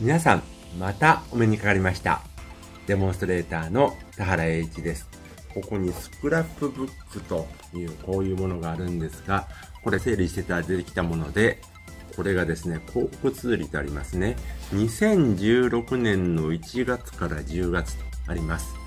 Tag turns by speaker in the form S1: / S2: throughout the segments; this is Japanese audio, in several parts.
S1: 皆さん、またお目にかかりました。デモンストレーターの田原栄一です。ここにスクラップブックという、こういうものがあるんですが、これ整理してたら出てきたもので、これがですね、広告ーリとありますね。2016年の1月から10月とあります。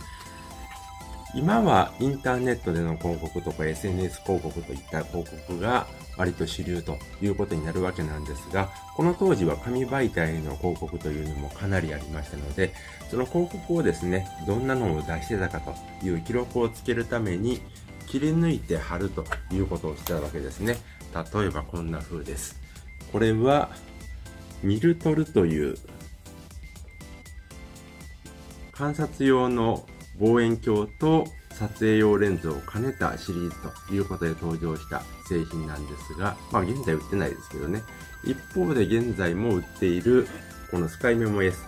S1: 今はインターネットでの広告とか SNS 広告といった広告が割と主流ということになるわけなんですが、この当時は紙媒体の広告というのもかなりありましたので、その広告をですね、どんなのを出してたかという記録をつけるために、切り抜いて貼るということをしたわけですね。例えばこんな風です。これは、ミルトルという観察用の望遠鏡と撮影用レンズを兼ねたシリーズということで登場した製品なんですが、まあ現在売ってないですけどね。一方で現在も売っているこのスカイメモ S。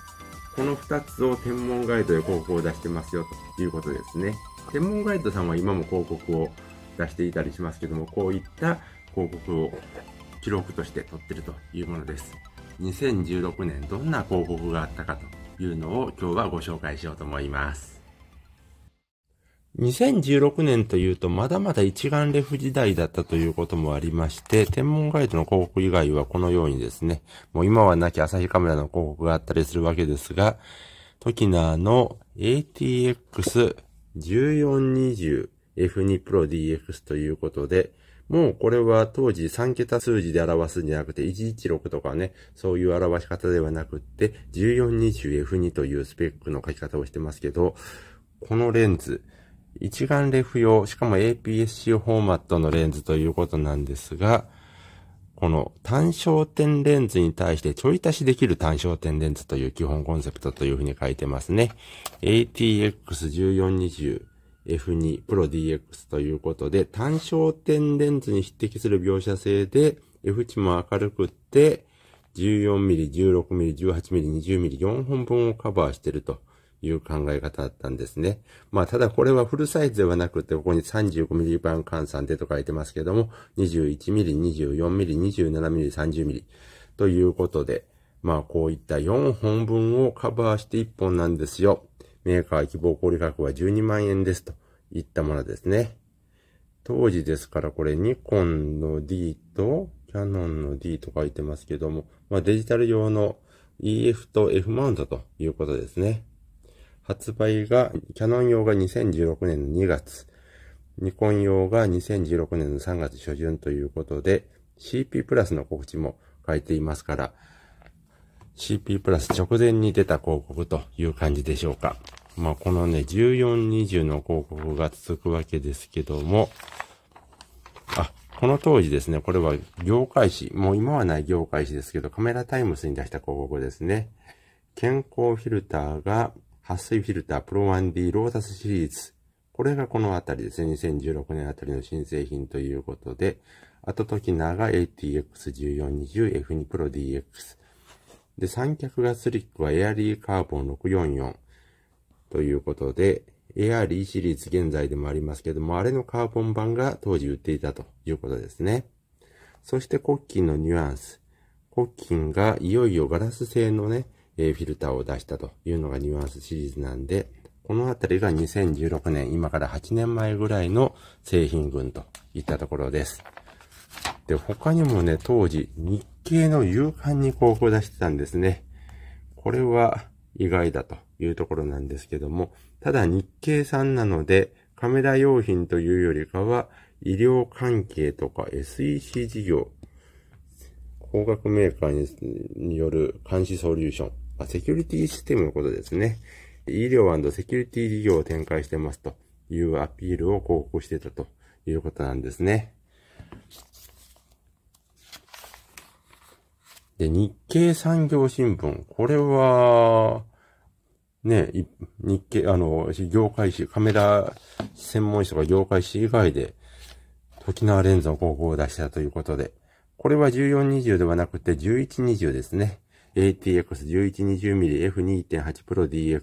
S1: この2つを天文ガイドで広告を出してますよということですね。天文ガイドさんは今も広告を出していたりしますけども、こういった広告を記録として撮ってるというものです。2016年どんな広告があったかというのを今日はご紹介しようと思います。2016年というと、まだまだ一眼レフ時代だったということもありまして、天文ガイドの広告以外はこのようにですね、もう今はなき朝日カメラの広告があったりするわけですが、トキナーの ATX1420F2 Pro DX ということで、もうこれは当時3桁数字で表すんじゃなくて、116とかね、そういう表し方ではなくって、1420F2 というスペックの書き方をしてますけど、このレンズ、一眼レフ用、しかも APS-C フォーマットのレンズということなんですが、この単焦点レンズに対してちょい足しできる単焦点レンズという基本コンセプトというふうに書いてますね。ATX1420。F2 Pro DX ということで、単焦点レンズに匹敵する描写性で、F 値も明るくって、14mm、16mm、18mm、20mm、4本分をカバーしてるという考え方だったんですね。まあ、ただこれはフルサイズではなくて、ここに 35mm 版換算でと書いてますけども、21mm、24mm、27mm、30mm ということで、まあ、こういった4本分をカバーして1本なんですよ。メーカー希望小売価格は12万円ですといったものですね。当時ですからこれニコンの D とキャノンの D と書いてますけども、まあ、デジタル用の EF と F マウントということですね。発売が、キャノン用が2016年の2月、ニコン用が2016年の3月初旬ということで、CP プラスの告知も書いていますから、CP プラス直前に出た広告という感じでしょうか。まあ、このね、14、20の広告が続くわけですけども、あ、この当時ですね、これは業界誌、もう今はない業界誌ですけど、カメラタイムスに出した広告ですね。健康フィルターが撥水フィルタープロ 1D ロータスシリーズ。これがこのあたりですね。2016年あたりの新製品ということで、後時長 ATX1420、F2 Pro DX。で、三脚がスリックはエアリーカーボン644ということで、エアリーシリーズ現在でもありますけども、あれのカーボン版が当時売っていたということですね。そしてコッキンのニュアンス。コッキンがいよいよガラス製のね、えー、フィルターを出したというのがニュアンスシリーズなんで、このあたりが2016年、今から8年前ぐらいの製品群といったところです。で、他にもね、当時、日系の夕刊に広告を出してたんですね。これは意外だというところなんですけども、ただ日系んなので、カメラ用品というよりかは、医療関係とか SEC 事業、工学メーカーによる監視ソリューション、まあ、セキュリティシステムのことですね。医療セキュリティ事業を展開してますというアピールを広告してたということなんですね。で、日経産業新聞。これは、ね、日経、あの、業界誌、カメラ専門誌とか業界誌以外で、沖縄レンズの広告を出したということで、これは1420ではなくて1120ですね。ATX1120mmF2.8 Pro DX。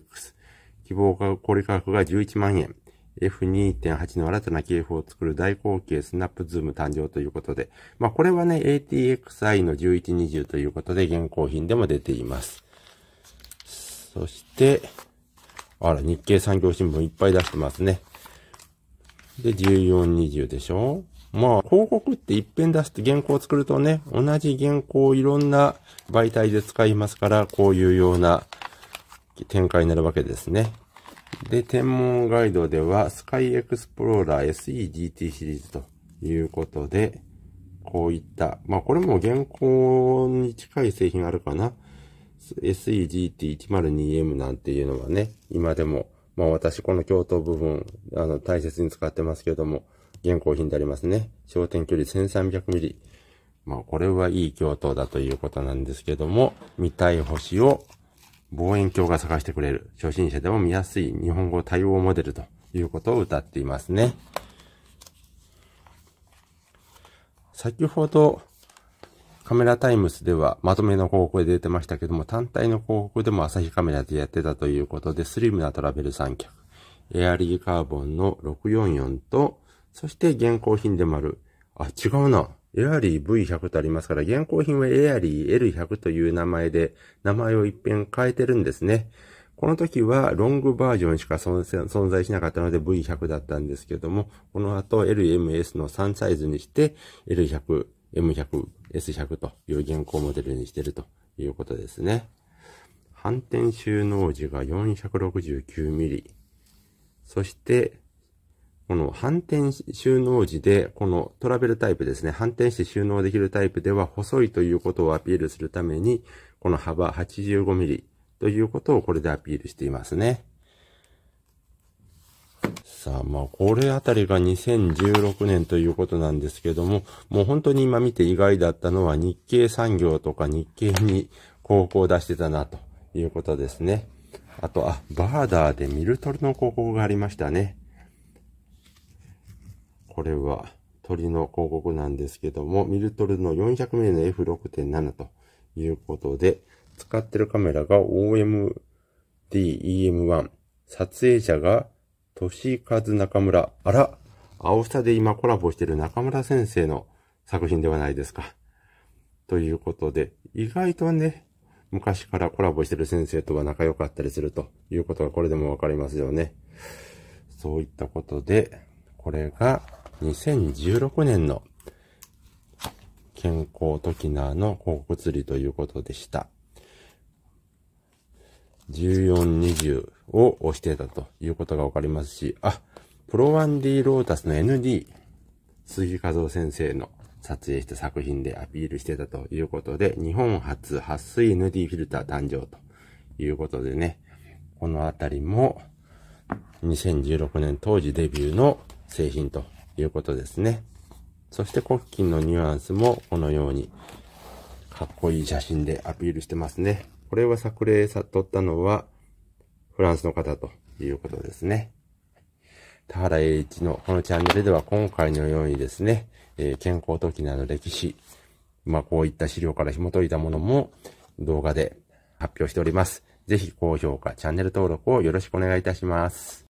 S1: 希望小売価格が11万円。F2.8 の新たな系譜を作る大口径スナップズーム誕生ということで。まあ、これはね、ATXI の1120ということで、現行品でも出ています。そして、あら、日経産業新聞いっぱい出してますね。で、1420でしょまあ、広告って一遍出して原稿を作るとね、同じ原稿をいろんな媒体で使いますから、こういうような展開になるわけですね。で、天文ガイドでは、スカイエクスプローラー SEGT シリーズということで、こういった、まあこれも現行に近い製品あるかな。SEGT102M なんていうのはね、今でも、まあ私この共闘部分、あの大切に使ってますけども、現行品でありますね。焦点距離1 3 0 0ミリ。まあ、これはいい京都だということなんですけども、見たい星を望遠鏡が探してくれる。初心者でも見やすい日本語対応モデルということを歌っていますね。先ほど、カメラタイムスではまとめの広告で出てましたけども、単体の広告でも朝日カメラでやってたということで、スリムなトラベル三脚、エアリーカーボンの644と、そして現行品でもある。あ、違うな。エアリー V100 とありますから、現行品はエアリー L100 という名前で、名前を一変変えてるんですね。この時はロングバージョンしか存在しなかったので V100 だったんですけども、この後 LMS の3サイズにして L100、M100、S100 という現行モデルにしてるということですね。反転収納時が 469mm。そしてこの反転収納時で、このトラベルタイプですね、反転して収納できるタイプでは細いということをアピールするために、この幅 85mm ということをこれでアピールしていますね。さあ、まあ、これあたりが2016年ということなんですけども、もう本当に今見て意外だったのは日経産業とか日経に広告を出してたなということですね。あと、あ、バーダーでミルトルの広告がありましたね。これは鳥の広告なんですけども、ミルトルの 400mm の F6.7 ということで、使ってるカメラが OMD EM1。撮影者が、年し中村。あら、青下で今コラボしてる中村先生の作品ではないですか。ということで、意外とね、昔からコラボしてる先生とは仲良かったりするということがこれでもわかりますよね。そういったことで、これが2016年の健康トキナーの広告釣りということでした。1420を押してたということがわかりますし、あ、プロワンディロータスの ND、杉和夫先生の撮影した作品でアピールしてたということで、日本初撥水 ND フィルター誕生ということでね、このあたりも2016年当時デビューの製品ということですね。そしてコッキンのニュアンスもこのようにかっこいい写真でアピールしてますね。これは作例さ、撮ったのはフランスの方ということですね。田原栄一のこのチャンネルでは今回のようにですね、えー、健康ときなど歴史、まあこういった資料から紐解いたものも動画で発表しております。ぜひ高評価、チャンネル登録をよろしくお願いいたします。